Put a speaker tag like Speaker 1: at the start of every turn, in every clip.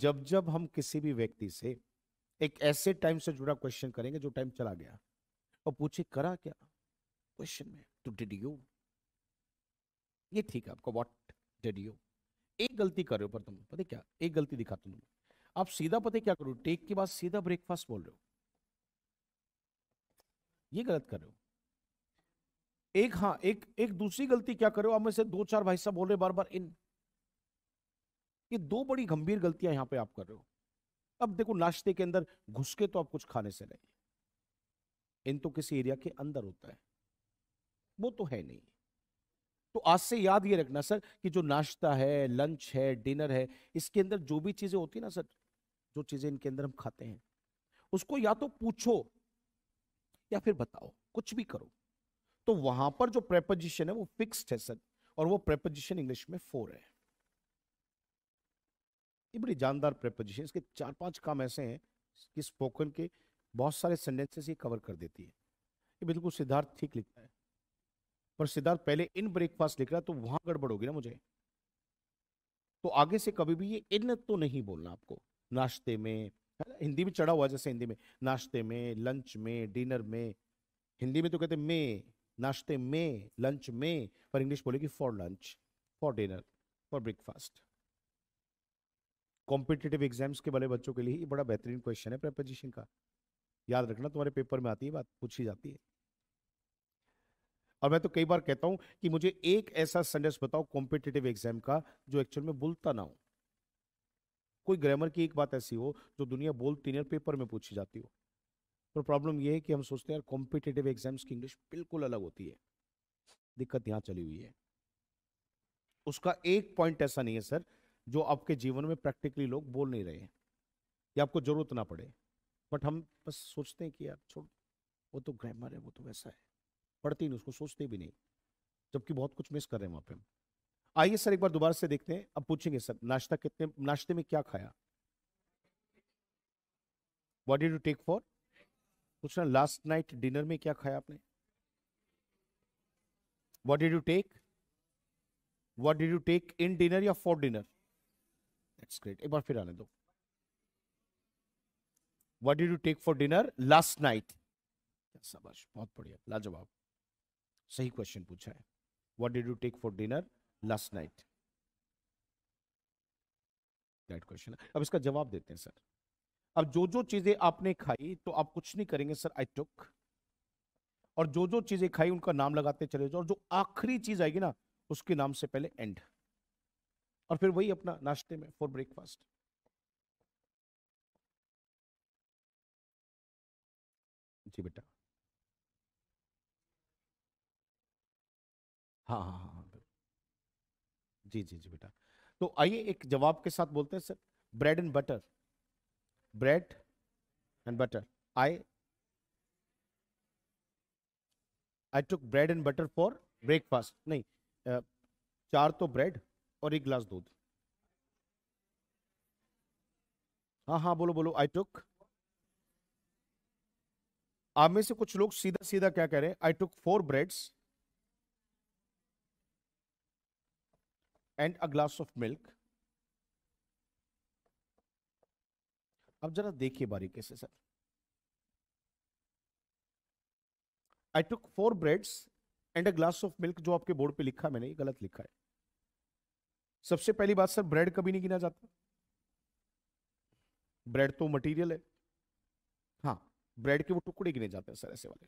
Speaker 1: जब जब हम किसी भी व्यक्ति से एक ऐसे टाइम से जुड़ा क्वेश्चन करेंगे जो टाइम चला गया और पूछे करा क्या क्वेश्चन में टू डिड यू ये ठीक है आपका व्हाट डिड यू एक गलती कर रहे हो पर तुम पता क्या एक गलती दिखाते तुम आप सीधा पता क्या करो टेक के बाद सीधा ब्रेकफास्ट बोल रहे हो ये गलत कर रहे हो एक हाँ एक एक दूसरी गलती क्या करो आप में से दो चार भाई साहब बोल रहे बार बार इन ये दो बड़ी गंभीर गलतियां यहाँ पे आप कर रहे हो अब देखो नाश्ते के अंदर घुस के तो आप कुछ खाने से नहीं इन तो किसी एरिया के अंदर होता है वो तो है नहीं तो आज से याद ये रखना सर कि जो नाश्ता है लंच है डिनर है इसके अंदर जो भी चीजें होती ना सर जो चीजें इनके अंदर हम खाते हैं उसको या तो पूछो या फिर बताओ कुछ भी करो तो वहां पर जो प्रेपोजिशन है वो फिक्स्ड है सर और वो प्रेपोजिशन इंग्लिश में फोर है ये बड़ी जानदार प्रेपोजिशन इसके चार पांच काम ऐसे हैं कि स्पोकन के बहुत सारे सेंटेंसेस ये कवर कर देती है ये बिल्कुल सिद्धार्थ ठीक लिखता है पर सिद्धार्थ पहले इन ब्रेकफास्ट लिख रहा है तो वहां गड़बड़ होगी ना मुझे तो आगे से कभी भी ये इन तो नहीं बोलना आपको नाश्ते में हिंदी में चढ़ा हुआ जैसे हिंदी में नाश्ते में लंच में डिनर में हिंदी में तो कहते में नाश्ते में लंच में पर इंग्लिश बोलेगी for lunch for dinner for breakfast competitive exams के वाले बच्चों के लिए ये बड़ा बेहतरीन क्वेश्चन है प्रेपोजिशन का याद रखना तुम्हारे पेपर में आती है बात पूछी जाती है और मैं तो कई बार कहता हूं कि मुझे एक ऐसा सेंटेंस बताओ कॉम्पिटेटिव एग्जाम का जो एक्चुअल में बोलता ना हो कोई ग्रामर की एक बात ऐसी हो जो दुनिया बोलती नहीं पेपर में पूछी जाती हो पर प्रॉब्लम यह है कि हम सोचते हैं यार कॉम्पिटेटिव एग्जाम्स की इंग्लिश बिल्कुल अलग होती है दिक्कत यहां चली हुई है उसका एक पॉइंट ऐसा नहीं है सर जो आपके जीवन में प्रैक्टिकली लोग बोल नहीं रहे हैं या आपको जरूरत ना पड़े बट हम बस सोचते हैं कि यार छोड़ वो तो ग्रामर है वो तो वैसा है पढ़ते ही नहीं उसको सोचते भी नहीं जबकि बहुत कुछ मिस कर रहे हैं वहाँ पे हम आइए सर एक बार दोबारा से देखते हैं अब पूछेंगे सर नाश्ता कितने नाश्ते में क्या खाया what did you take for पूछना लास्ट नाइट डिनर में क्या खाया आपने what did you take what did you take in dinner या फॉर डिनर दैट्स ग्रेट एक बार फिर आने दो what did you take for dinner last night शाबाश बहुत बढ़िया लाजवाब सही क्वेश्चन पूछा है what did you take for dinner last night right question अब इसका जवाब देते हैं सर अब जो जो चीजें आपने खाई तो आप कुछ नहीं करेंगे सर आई टुक और जो जो चीजें खाई उनका नाम लगाते चले जाओ और जो आखिरी चीज आएगी ना उसके नाम से पहले एंड और फिर वही अपना नाश्ते में फॉर ब्रेकफास्ट जी बेटा हाँ हाँ हाँ, हाँ जी जी जी बेटा तो आइए एक जवाब के साथ बोलते हैं sir bread and butter bread and butter I I took bread and butter for breakfast नहीं चार तो ब्रेड और एक ग्लास दूध हाँ हाँ बोलो बोलो आई टुक आप में से कुछ लोग सीधा सीधा क्या कह रहे हैं I took four breads and a glass of milk अब जरा देखिए बारीकी से sir I took four breads and a glass of milk जो आपके बोर्ड पे लिखा मैंने ये गलत लिखा है सबसे पहली बात सर ब्रेड कभी नहीं गिना जाता ब्रेड तो मटेरियल है हाँ ब्रेड के वो टुकड़े गिने जाते हैं सर ऐसे वाले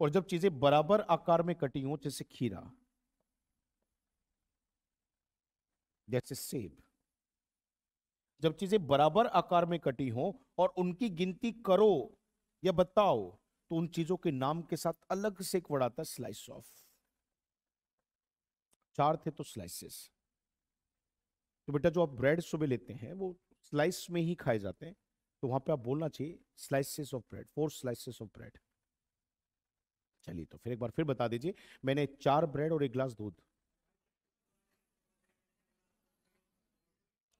Speaker 1: और जब चीजें बराबर आकार में कटी हो जैसे खीरा जैसे सेब जब चीजें बराबर आकार में कटी हो और उनकी गिनती करो या बताओ तो उन चीजों के नाम के साथ अलग से एक वड़ाता स्लाइस ऑफ चार थे तो स्लाइसेस तो बेटा जो आप ब्रेड सुबह लेते हैं वो स्लाइस में ही खाए जाते हैं तो वहां पे आप बोलना चाहिए slices of bread four slices of bread चलिए तो फिर एक बार फिर बता दीजिए मैंने चार ब्रेड और एक गिलास दूध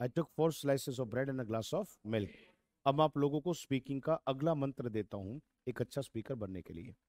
Speaker 1: I took four slices of bread and a glass of milk अब आप लोगों को स्पीकिंग का अगला मंत्र देता हूं एक अच्छा स्पीकर बनने के लिए